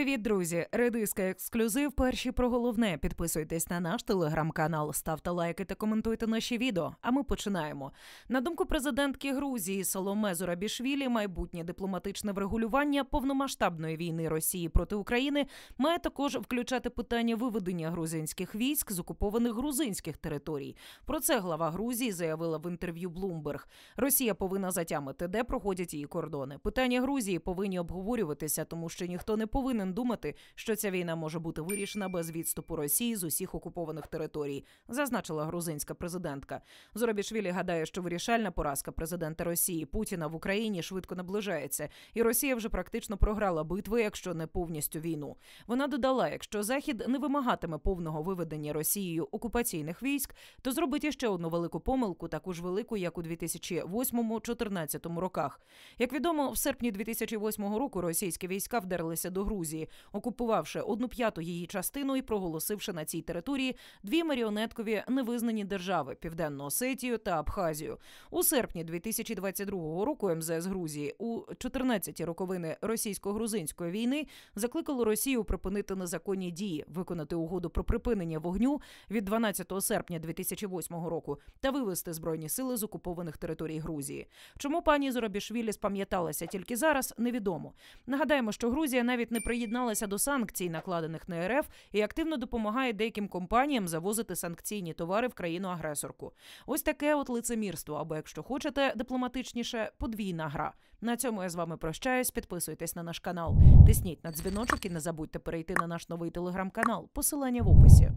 Привіт, друзі! Редиска ексклюзив. Перші про головне. Підписуйтесь на наш телеграм-канал, ставте лайки та коментуйте наші відео. А ми починаємо. На думку президентки Грузії Соломе Зорабішвілі, майбутнє дипломатичне врегулювання повномасштабної війни Росії проти України має також включати питання виведення грузинських військ з окупованих грузинських територій. Про це глава Грузії заявила в інтерв'ю Блумберг. Росія повинна затямити, де проходять її кордони. Питання Грузії повинні обговорюватися, тому що ніхто не повинен повинен думати, що ця війна може бути вирішена без відступу Росії з усіх окупованих територій, зазначила грузинська президентка. Зоробішвілі гадає, що вирішальна поразка президента Росії Путіна в Україні швидко наближається, і Росія вже практично програла битви, якщо не повністю війну. Вона додала, якщо Захід не вимагатиме повного виведення Росією окупаційних військ, то зробить іще одну велику помилку, таку ж велику, як у 2008-2014 роках. Як відомо, в серпні 2008 року російські війська вдерлися до Грузії. Грузії, окупувавши одну п'яту її частину і проголосивши на цій території дві маріонеткові невизнані держави Південну Осетію та Абхазію. У серпні 2022 року МЗС Грузії у 14-ті роковини російсько-грузинської війни закликало Росію припинити незаконні дії, виконати угоду про припинення вогню від 12 серпня 2008 року та вивести збройні сили з окупованих територій Грузії. Чому пані Зоробішвілі спам'яталася тільки зараз? Невідомо. Нагадаємо, що Грузія навіть не приїхала приєдналася до санкцій, накладених на РФ, і активно допомагає деяким компаніям завозити санкційні товари в країну-агресорку. Ось таке от лицемірство. Або, якщо хочете, дипломатичніше подвійна гра. На цьому я з вами прощаюсь. Підписуйтесь на наш канал, тисніть на дзвіночок і не забудьте перейти на наш новий телеграм-канал. Посилання в описі.